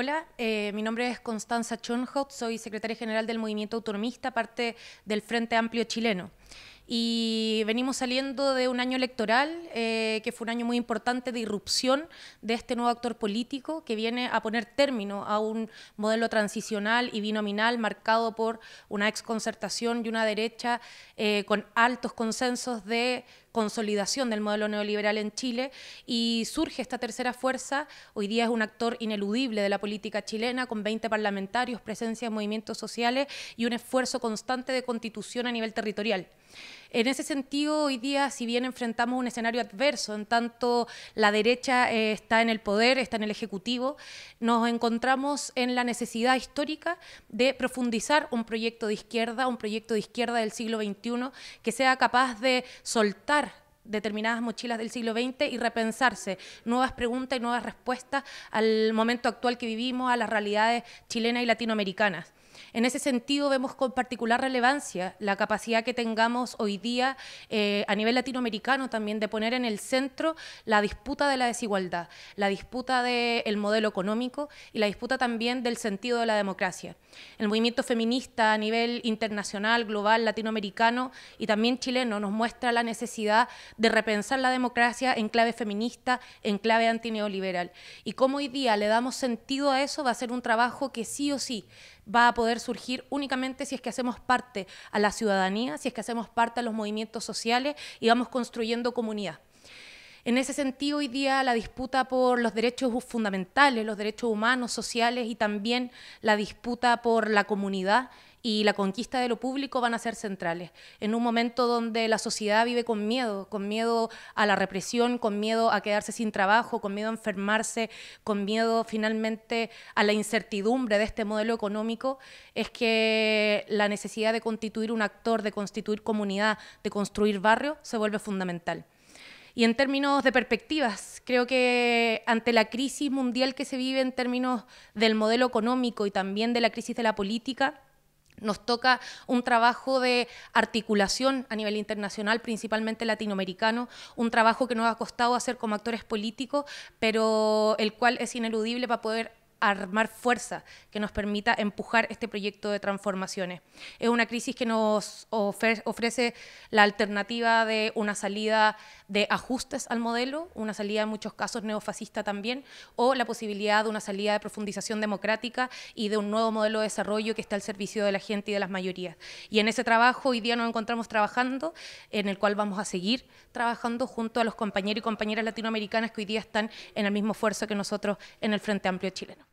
Hola, eh, mi nombre es Constanza Chonhout, soy secretaria general del Movimiento Autonomista, parte del Frente Amplio Chileno. Y venimos saliendo de un año electoral, eh, que fue un año muy importante de irrupción de este nuevo actor político que viene a poner término a un modelo transicional y binominal marcado por una exconcertación y una derecha eh, con altos consensos de consolidación del modelo neoliberal en Chile y surge esta tercera fuerza, hoy día es un actor ineludible de la política chilena, con 20 parlamentarios, presencia en movimientos sociales y un esfuerzo constante de constitución a nivel territorial. En ese sentido, hoy día, si bien enfrentamos un escenario adverso, en tanto la derecha eh, está en el poder, está en el Ejecutivo, nos encontramos en la necesidad histórica de profundizar un proyecto de izquierda, un proyecto de izquierda del siglo XXI que sea capaz de soltar determinadas mochilas del siglo XX y repensarse nuevas preguntas y nuevas respuestas al momento actual que vivimos, a las realidades chilenas y latinoamericanas. En ese sentido, vemos con particular relevancia la capacidad que tengamos hoy día eh, a nivel latinoamericano también de poner en el centro la disputa de la desigualdad, la disputa del modelo económico y la disputa también del sentido de la democracia. El movimiento feminista a nivel internacional, global, latinoamericano y también chileno nos muestra la necesidad de repensar la democracia en clave feminista, en clave antineoliberal. Y cómo hoy día le damos sentido a eso va a ser un trabajo que sí o sí va a poder surgir únicamente si es que hacemos parte a la ciudadanía, si es que hacemos parte a los movimientos sociales y vamos construyendo comunidad. En ese sentido, hoy día la disputa por los derechos fundamentales, los derechos humanos, sociales y también la disputa por la comunidad y la conquista de lo público van a ser centrales. En un momento donde la sociedad vive con miedo, con miedo a la represión, con miedo a quedarse sin trabajo, con miedo a enfermarse, con miedo finalmente a la incertidumbre de este modelo económico, es que la necesidad de constituir un actor, de constituir comunidad, de construir barrio, se vuelve fundamental. Y en términos de perspectivas, creo que ante la crisis mundial que se vive en términos del modelo económico y también de la crisis de la política, nos toca un trabajo de articulación a nivel internacional, principalmente latinoamericano, un trabajo que nos ha costado hacer como actores políticos, pero el cual es ineludible para poder armar fuerza que nos permita empujar este proyecto de transformaciones. Es una crisis que nos ofrece la alternativa de una salida de ajustes al modelo, una salida en muchos casos neofascista también, o la posibilidad de una salida de profundización democrática y de un nuevo modelo de desarrollo que está al servicio de la gente y de las mayorías. Y en ese trabajo hoy día nos encontramos trabajando, en el cual vamos a seguir trabajando junto a los compañeros y compañeras latinoamericanas que hoy día están en el mismo esfuerzo que nosotros en el Frente Amplio chileno.